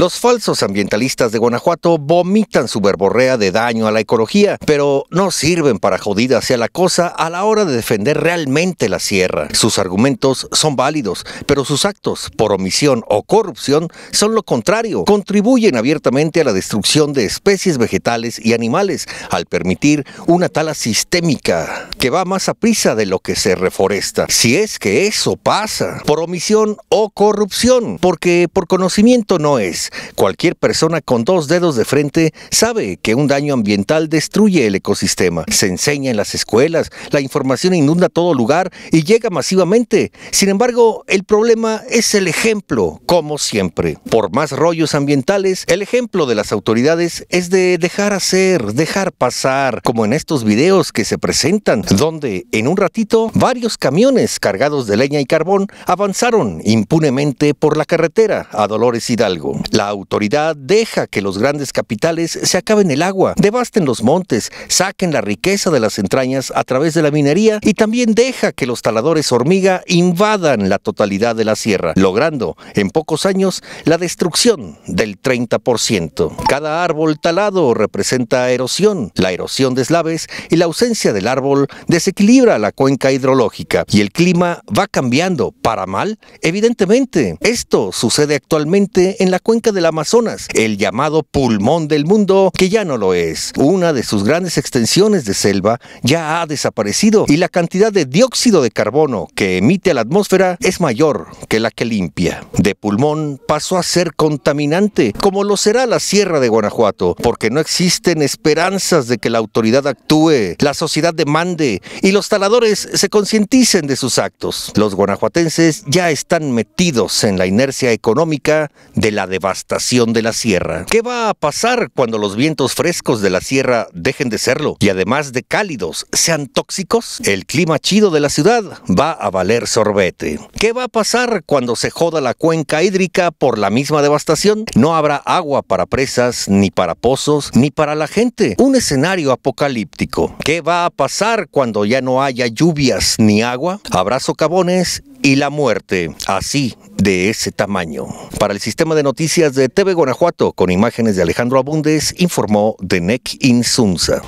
Los falsos ambientalistas de Guanajuato vomitan su verborrea de daño a la ecología, pero no sirven para jodida hacia la cosa a la hora de defender realmente la sierra. Sus argumentos son válidos, pero sus actos, por omisión o corrupción, son lo contrario. Contribuyen abiertamente a la destrucción de especies vegetales y animales al permitir una tala sistémica que va más a prisa de lo que se reforesta. Si es que eso pasa, por omisión o corrupción, porque por conocimiento no es. Cualquier persona con dos dedos de frente sabe que un daño ambiental destruye el ecosistema. Se enseña en las escuelas, la información inunda todo lugar y llega masivamente. Sin embargo, el problema es el ejemplo, como siempre. Por más rollos ambientales, el ejemplo de las autoridades es de dejar hacer, dejar pasar, como en estos videos que se presentan donde en un ratito varios camiones cargados de leña y carbón avanzaron impunemente por la carretera a Dolores Hidalgo. La autoridad deja que los grandes capitales se acaben el agua, devasten los montes, saquen la riqueza de las entrañas a través de la minería y también deja que los taladores hormiga invadan la totalidad de la sierra, logrando en pocos años la destrucción del 30%. Cada árbol talado representa erosión, la erosión de eslaves y la ausencia del árbol desequilibra la cuenca hidrológica y el clima va cambiando para mal, evidentemente. Esto sucede actualmente en la cuenca del Amazonas, el llamado pulmón del mundo, que ya no lo es. Una de sus grandes extensiones de selva ya ha desaparecido y la cantidad de dióxido de carbono que emite a la atmósfera es mayor que la que limpia. De pulmón pasó a ser contaminante, como lo será la sierra de Guanajuato, porque no existen esperanzas de que la autoridad actúe, la sociedad demande y los taladores se concienticen de sus actos. Los guanajuatenses ya están metidos en la inercia económica de la devastación de la sierra. ¿Qué va a pasar cuando los vientos frescos de la sierra dejen de serlo y además de cálidos sean tóxicos? El clima chido de la ciudad va a valer sorbete. ¿Qué va a pasar cuando se joda la cuenca hídrica por la misma devastación? No habrá agua para presas, ni para pozos, ni para la gente. Un escenario apocalíptico. ¿Qué va a pasar cuando cuando ya no haya lluvias ni agua, abrazo cabones y la muerte, así de ese tamaño. Para el sistema de noticias de TV Guanajuato, con imágenes de Alejandro Abundes, informó Denek Insunza.